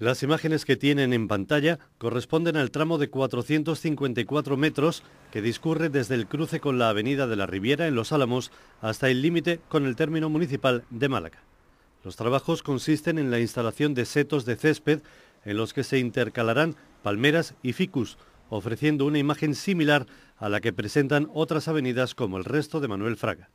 Las imágenes que tienen en pantalla corresponden al tramo de 454 metros que discurre desde el cruce con la Avenida de la Riviera en Los Álamos hasta el límite con el término municipal de Málaga. Los trabajos consisten en la instalación de setos de césped en los que se intercalarán palmeras y ficus, ofreciendo una imagen similar a la que presentan otras avenidas como el resto de Manuel Fraga.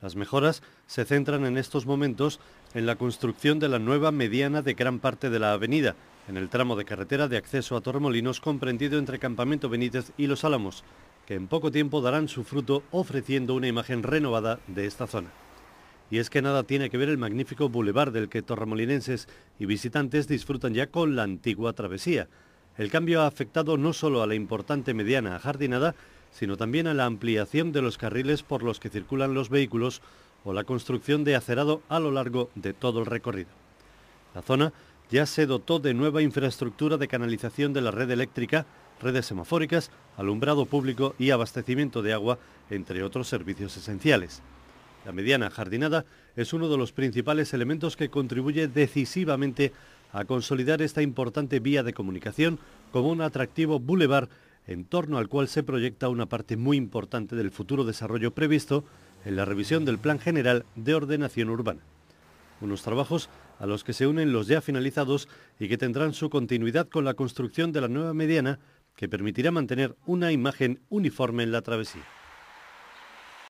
Las mejoras se centran en estos momentos en la construcción de la nueva mediana de gran parte de la avenida, en el tramo de carretera de acceso a Torremolinos comprendido entre Campamento Benítez y Los Álamos, que en poco tiempo darán su fruto ofreciendo una imagen renovada de esta zona. Y es que nada tiene que ver el magnífico bulevar del que torremolinenses y visitantes disfrutan ya con la antigua travesía. El cambio ha afectado no solo a la importante mediana ajardinada, sino también a la ampliación de los carriles por los que circulan los vehículos o la construcción de acerado a lo largo de todo el recorrido. La zona ya se dotó de nueva infraestructura de canalización de la red eléctrica, redes semafóricas, alumbrado público y abastecimiento de agua, entre otros servicios esenciales. La mediana jardinada es uno de los principales elementos que contribuye decisivamente a consolidar esta importante vía de comunicación como un atractivo bulevar en torno al cual se proyecta una parte muy importante del futuro desarrollo previsto en la revisión del Plan General de Ordenación Urbana. Unos trabajos a los que se unen los ya finalizados y que tendrán su continuidad con la construcción de la nueva mediana que permitirá mantener una imagen uniforme en la travesía.